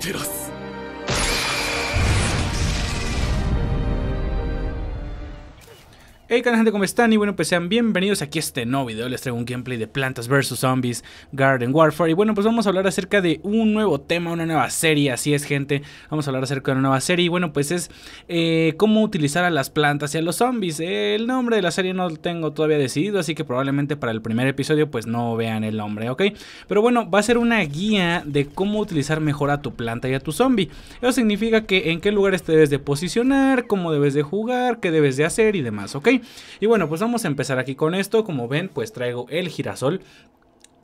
てらす Hey, canal gente, ¿cómo están? Y bueno, pues sean bienvenidos aquí a este nuevo video. Les traigo un gameplay de Plantas vs Zombies Garden Warfare. Y bueno, pues vamos a hablar acerca de un nuevo tema, una nueva serie. Así es, gente. Vamos a hablar acerca de una nueva serie. Y bueno, pues es eh, cómo utilizar a las plantas y a los zombies. El nombre de la serie no lo tengo todavía decidido, así que probablemente para el primer episodio, pues no vean el nombre, ¿ok? Pero bueno, va a ser una guía de cómo utilizar mejor a tu planta y a tu zombie. Eso significa que en qué lugares te debes de posicionar, cómo debes de jugar, qué debes de hacer y demás, ¿ok? Y bueno, pues vamos a empezar aquí con esto. Como ven, pues traigo el girasol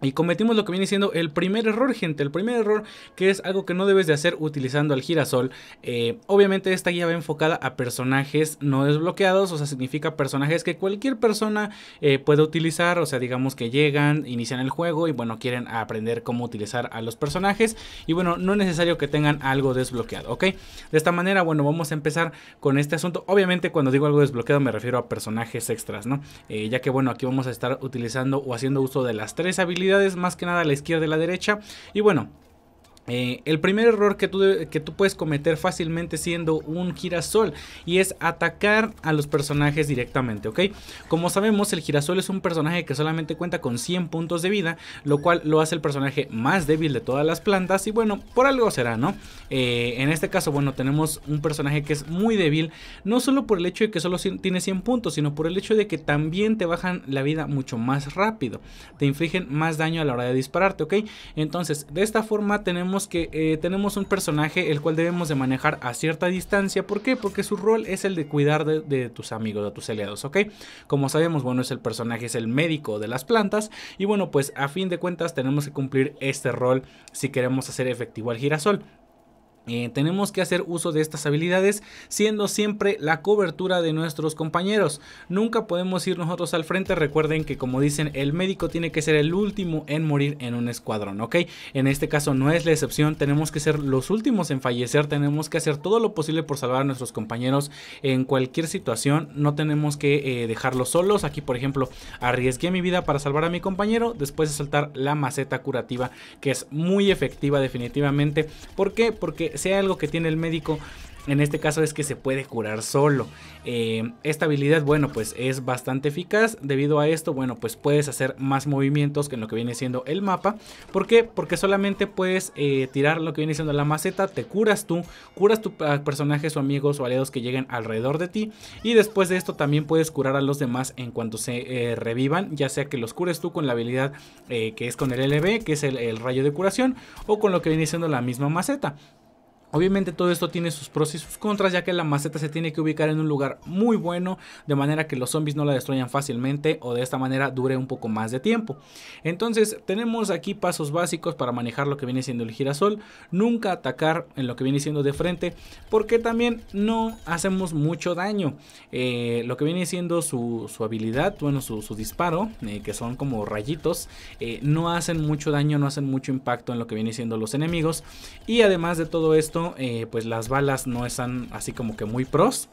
y cometimos lo que viene siendo el primer error, gente. El primer error que es algo que no debes de hacer utilizando el girasol. Eh, obviamente esta guía va enfocada a personajes no desbloqueados. O sea, significa personajes que cualquier persona eh, puede utilizar. O sea, digamos que llegan, inician el juego y bueno, quieren aprender cómo utilizar a los personajes. Y bueno, no es necesario que tengan algo desbloqueado, ¿ok? De esta manera, bueno, vamos a empezar con este asunto. Obviamente cuando digo algo desbloqueado me refiero a personajes extras, ¿no? Eh, ya que bueno, aquí vamos a estar utilizando o haciendo uso de las tres habilidades más que nada la izquierda y la derecha. Y bueno, eh, el primer error que tú, que tú puedes cometer fácilmente siendo un girasol y es atacar a los personajes directamente, ¿ok? Como sabemos, el girasol es un personaje que solamente cuenta con 100 puntos de vida, lo cual lo hace el personaje más débil de todas las plantas y bueno, por algo será, ¿no? Eh, en este caso, bueno, tenemos un personaje que es muy débil, no solo por el hecho de que solo tiene 100 puntos, sino por el hecho de que también te bajan la vida mucho más rápido, te infligen más daño a la hora de dispararte, ¿ok? Entonces, de esta forma tenemos que eh, tenemos un personaje el cual debemos de manejar a cierta distancia. ¿Por qué? Porque su rol es el de cuidar de, tus amigos, de tus aliados, ¿ok? Como sabemos, bueno, es el personaje, es el médico de las plantas. Y bueno, pues a fin de cuentas tenemos que cumplir este rol si queremos hacer efectivo al girasol. Eh, tenemos que hacer uso de estas habilidades siendo siempre la cobertura de nuestros compañeros. Nunca podemos ir nosotros al frente. Recuerden que como dicen, el médico tiene que ser el último en morir en un escuadrón, ¿ok? En este caso no es la excepción. Tenemos que ser los últimos en fallecer. Tenemos que hacer todo lo posible por salvar a nuestros compañeros en cualquier situación. No tenemos que eh, dejarlos solos. Aquí, por ejemplo, arriesgué mi vida para salvar a mi compañero después de saltar la maceta curativa que es muy efectiva definitivamente. ¿Por qué? Porque sea algo que tiene el médico en este caso es que se puede curar solo. Eh, esta habilidad, bueno, pues es bastante eficaz. Debido a esto, bueno, pues puedes hacer más movimientos que en lo que viene siendo el mapa. ¿Por qué? Porque solamente puedes eh, tirar lo que viene siendo la maceta, te curas tú, curas tus personajes o amigos o aliados que lleguen alrededor de ti. Y después de esto también puedes curar a los demás en cuanto se eh, revivan, ya sea que los cures tú con la habilidad que es con el LB, que es el rayo de curación, o con lo que viene siendo la misma maceta. Obviamente todo esto tiene sus pros y sus contras, ya que la maceta se tiene que ubicar en un lugar muy bueno, de manera que los zombies no la destruyan fácilmente o de esta manera dure un poco más de tiempo. Entonces tenemos aquí pasos básicos para manejar lo que viene siendo el girasol, nunca atacar en lo que viene siendo de frente, porque también no hacemos mucho daño. Eh, lo que viene siendo su, habilidad, bueno, su, disparo, eh, que son como rayitos, eh, no hacen mucho daño, no hacen mucho impacto en lo que viene siendo los enemigos. Y además de todo esto, eh, pues las balas no están así como que muy pros.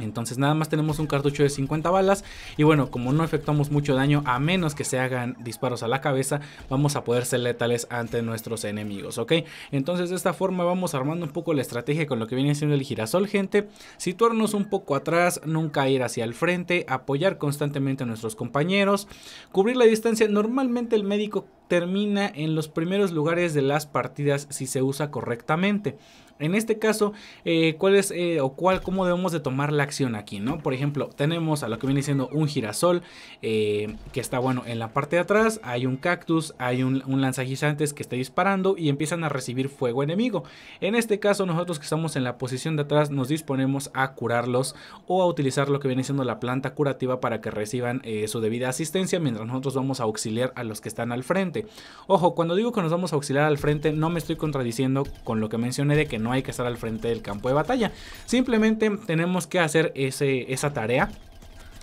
Entonces nada más tenemos un cartucho de 50 balas y bueno, como no efectuamos mucho daño a menos que se hagan disparos a la cabeza, vamos a poder ser letales ante nuestros enemigos, ¿ok? Entonces de esta forma vamos armando un poco la estrategia con lo que viene siendo el girasol, gente. Situarnos un poco atrás, nunca ir hacia el frente, apoyar constantemente a nuestros compañeros, cubrir la distancia. Normalmente el médico termina en los primeros lugares de las partidas si se usa correctamente. En este caso, eh, ¿cuál es eh, o cuál, cómo debemos de tomar la acción aquí, no? Por ejemplo, tenemos a lo que viene siendo un girasol eh, que está, bueno, en la parte de atrás, hay un cactus, hay un, un que está disparando y empiezan a recibir fuego enemigo. En este caso, nosotros que estamos en la posición de atrás, nos disponemos a curarlos o a utilizar lo que viene siendo la planta curativa para que reciban su debida asistencia mientras nosotros vamos a auxiliar a los que están al frente. Ojo, cuando digo que nos vamos a auxiliar al frente, no me estoy contradiciendo con lo que mencioné de que no hay que estar al frente del campo de batalla. Simplemente tenemos que hacer esa tarea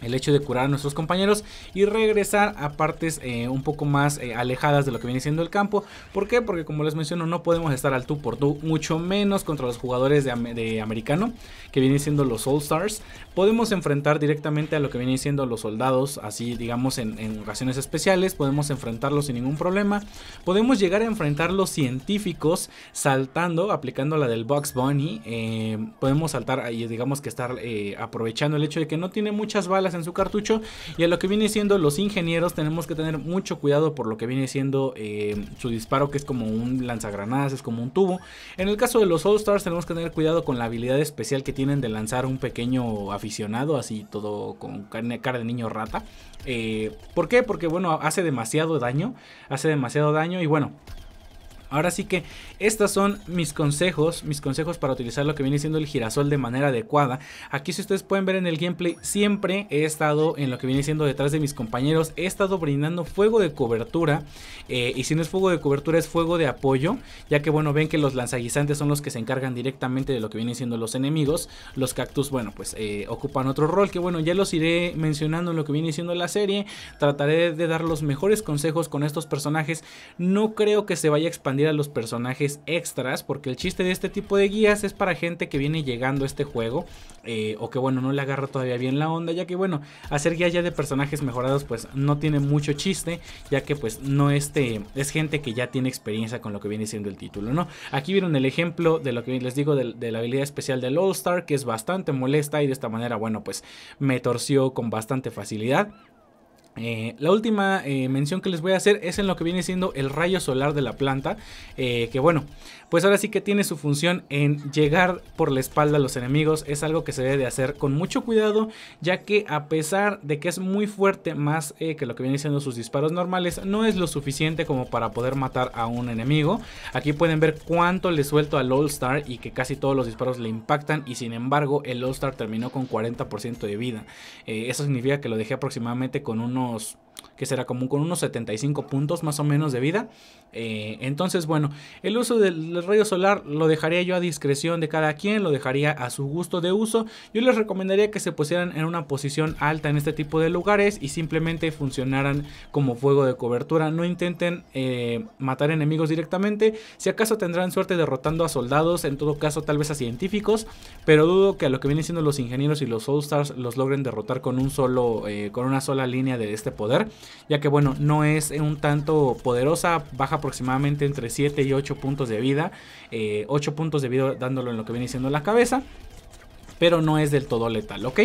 el hecho de curar a nuestros compañeros y regresar a partes eh, un poco más eh, alejadas de lo que viene siendo el campo. ¿Por qué? Porque como les menciono no podemos estar al tú por tú, mucho menos contra los jugadores de, americano que vienen siendo los All Stars. Podemos enfrentar directamente a lo que vienen siendo los soldados, así digamos en, ocasiones especiales, podemos enfrentarlos sin ningún problema. Podemos llegar a enfrentar los científicos saltando, aplicando la del Box Bunny. Eh, podemos saltar, y digamos que estar aprovechando el hecho de que no tiene muchas balas en su cartucho. Y a lo que viene siendo los ingenieros tenemos que tener mucho cuidado por lo que viene siendo eh, su disparo que es como un lanzagranadas, es como un tubo. En el caso de los All Stars tenemos que tener cuidado con la habilidad especial que tienen de lanzar un pequeño aficionado, así todo con cara de niño rata. Eh, ¿Por qué? Porque bueno, hace demasiado daño, hace demasiado daño y bueno, Ahora sí que estos son mis consejos, mis consejos para utilizar lo que viene siendo el girasol de manera adecuada. Aquí si ustedes pueden ver en el gameplay, siempre he estado en lo que viene siendo detrás de mis compañeros, he estado brindando fuego de cobertura eh, y si no es fuego de cobertura es fuego de apoyo, ya que bueno, ven que los lanzaguisantes son los que se encargan directamente de lo que vienen siendo los enemigos, los cactus, bueno, pues eh, ocupan otro rol que bueno, ya los iré mencionando en lo que viene siendo la serie, trataré de dar los mejores consejos con estos personajes, no creo que se vaya a expandir a los personajes extras, porque el chiste de este tipo de guías es para gente que viene llegando a este juego, eh, o que bueno, no le agarra todavía bien la onda, ya que bueno, hacer guía ya de personajes mejorados pues no tiene mucho chiste, ya que pues no este, es gente que ya tiene experiencia con lo que viene siendo el título, ¿no? Aquí vieron el ejemplo de lo que les digo de la habilidad especial del All Star, que es bastante molesta y de esta manera, bueno, pues me torció con bastante facilidad. Eh, la última eh, mención que les voy a hacer es en lo que viene siendo el rayo solar de la planta, eh, que bueno, pues ahora sí que tiene su función en llegar por la espalda a los enemigos, es algo que se debe de hacer con mucho cuidado, ya que a pesar de que es muy fuerte más que lo que viene siendo sus disparos normales, no es lo suficiente como para poder matar a un enemigo. Aquí pueden ver cuánto le suelto al All Star y que casi todos los disparos le impactan y sin embargo el All Star terminó con 40% de vida. eso significa que lo dejé aproximadamente con uno unos que será común con unos 75 puntos más o menos de vida. Eh, entonces, bueno, el uso del rayo solar lo dejaría yo a discreción de cada quien, lo dejaría a su gusto de uso. Yo les recomendaría que se pusieran en una posición alta en este tipo de lugares y simplemente funcionaran como fuego de cobertura. No intenten eh, matar enemigos directamente. Si acaso tendrán suerte derrotando a soldados, en todo caso tal vez a científicos, pero dudo que a lo que vienen siendo los ingenieros y los Soulstars los logren derrotar con un solo, eh, con una sola línea de este poder ya que bueno, no es un tanto poderosa, baja aproximadamente entre 7 y 8 puntos de vida, 8 eh, puntos de vida dándolo en lo que viene siendo la cabeza pero no es del todo letal, ¿ok?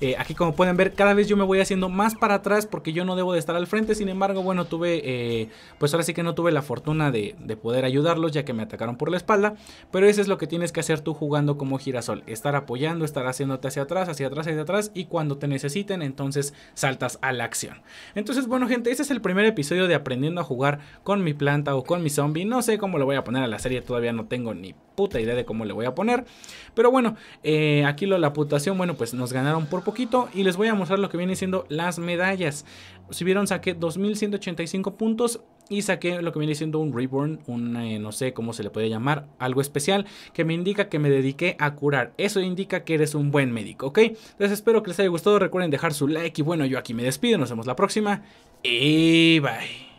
Eh, aquí como pueden ver, cada vez yo me voy haciendo más para atrás porque yo no debo de estar al frente, sin embargo, bueno, tuve, eh, pues ahora sí que no tuve la fortuna de, poder ayudarlos ya que me atacaron por la espalda, pero eso es lo que tienes que hacer tú jugando como girasol, estar apoyando, estar haciéndote hacia atrás, hacia atrás, hacia atrás y cuando te necesiten, entonces saltas a la acción. Entonces, bueno, gente, ese es el primer episodio de aprendiendo a jugar con mi planta o con mi zombie, no sé cómo lo voy a poner a la serie, todavía no tengo ni puta idea de cómo le voy a poner, pero bueno, eh, aquí la puntuación. Bueno, pues nos ganaron por poquito. Y les voy a mostrar lo que viene siendo las medallas. Si vieron, saqué 2185 puntos. Y saqué lo que viene siendo un Reborn, un eh, no sé cómo se le puede llamar, algo especial que me indica que me dediqué a curar. Eso indica que eres un buen médico, ¿ok? Entonces espero que les haya gustado. Recuerden dejar su like y bueno, yo aquí me despido. Nos vemos la próxima. Y eh, bye.